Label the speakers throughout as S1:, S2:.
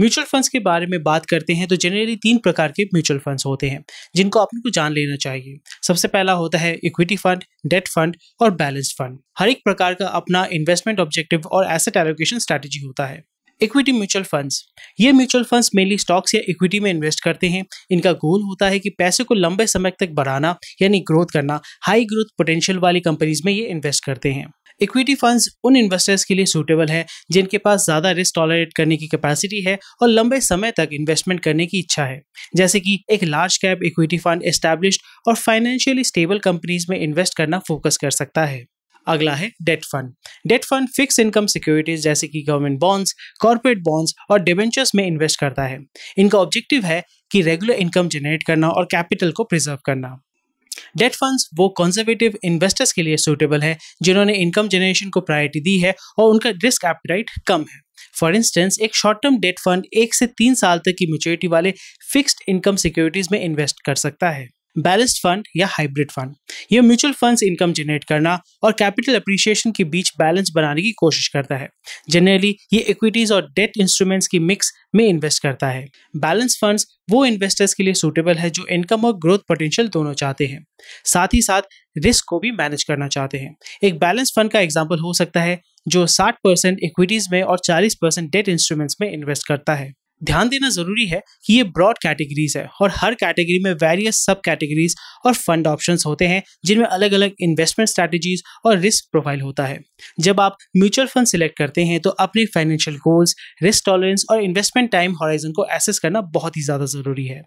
S1: mutual funds के बारे में बात करते हैं तो जनरली तीन प्रकार के म्यूचुअल फंड्स होते हैं जिनको अपने को जान लेना चाहिए सबसे पहला होता है इक्विटी फंड डेट फंड और बैलेंस्ड फंड हर एक प्रकार का अपना इन्वेस्टमेंट ऑब्जेक्टिव और एसेट एलोकेशन स्ट्रेटेजी होता है इक्विटी म्यूचुअल फंड्स ये म्यूचुअल फंड्स मेनली स्टॉक्स या इक्विटी में इन्वेस्ट करते हैं इनका गोल होता है कि पैसे को लंबे समय तक बढ़ाना यानी ग्रोथ करना हाई ग्रोथ पोटेंशियल वाली कंपनीज में ये इन्वेस्ट करते हैं इक्विटी फंड्स उन इन्वेस्टर्स के लिए सूटेबल है जिनके पास ज़्यादा रिस्क टॉलरेट करने की कैपेसिटी है और लंबे समय तक इन्वेस्टमेंट करने की इच्छा है जैसे कि एक large cap equity fund establish और फाइनेंशियली स्टेबल कंपनीज में इन्वेस्ट करना फोकस कर सकता है अगला है debt fund debt fund fix income securities जैसे कि गवर्नमेंट बॉन्ड्स कॉरपोरेट बॉन्ड्स और डिवेंचर्स में इन्वेस्ट करता है इनका ऑब्जेक्टिव है कि रेगुलर इनकम जनरेट करना और कैपिटल को प्रिजर्व करना डेट फंड्स वो कंजर्वेटिव इन्वेस्टर्स के लिए सूटेबल है जिन्होंने इनकम जनरेशन को प्रायोरिटी दी है और उनका रिस्क एपिटाइट कम है फॉर इंस्टेंस एक शॉर्ट टर्म डेट फंड एक से तीन साल तक की मेच्योरिटी वाले फिक्स्ड इनकम सिक्योरिटीज में इन्वेस्ट कर सकता है बैलेंस्ड फंड या हाइब्रिड फंड यह म्यूचुअल फंड्स इनकम जनरेट करना और कैपिटल अप्रिशिएशन के बीच बैलेंस बनाने की कोशिश करता है जनरली ये इक्विटीज और डेट इंस्ट्रूमेंट्स की मिक्स में इन्वेस्ट करता है बैलेंस फंड्स वो इन्वेस्टर्स के लिए सूटेबल है जो इनकम और ग्रोथ पोटेंशियल दोनों चाहते हैं साथ ही साथ रिस्क को भी मैनेज करना चाहते हैं एक बैलेंस फंड का एग्जाम्पल हो सकता है जो 60% इक्विटीज में और 40% डेट इंस्ट्रूमेंट्स में इन्वेस्ट करता है ध्यान देना ज़रूरी है कि ये ब्रॉड कैटेगरीज है और हर कैटेगरी में वेरियस सब कैटेगरीज और फंड ऑप्शन होते हैं जिनमें अलग अलग इन्वेस्टमेंट स्ट्रैटेजीज और रिस्क प्रोफाइल होता है जब आप म्यूचुअल फंड सिलेक्ट करते हैं तो अपने फाइनेंशियल गोल्स रिस्क टॉलरेंस और इन्वेस्टमेंट टाइम हॉराइजन को एसेस करना बहुत ही ज़्यादा ज़रूरी है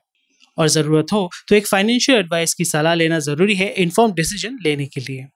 S1: और ज़रूरत हो तो एक फाइनेंशियल एडवाइस की सलाह लेना ज़रूरी है इन्फॉर्म डिसीजन लेने के लिए